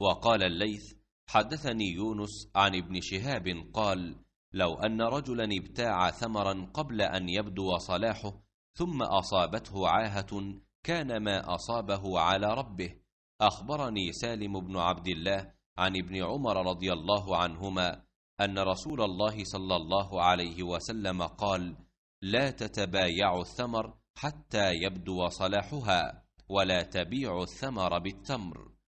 وقال الليث حدثني يونس عن ابن شهاب قال لو أن رجلا ابتاع ثمرا قبل أن يبدو صلاحه ثم أصابته عاهة كان ما أصابه على ربه أخبرني سالم بن عبد الله عن ابن عمر رضي الله عنهما أن رسول الله صلى الله عليه وسلم قال لا تتبايع الثمر حتى يبدو صلاحها ولا تبيع الثمر بالتمر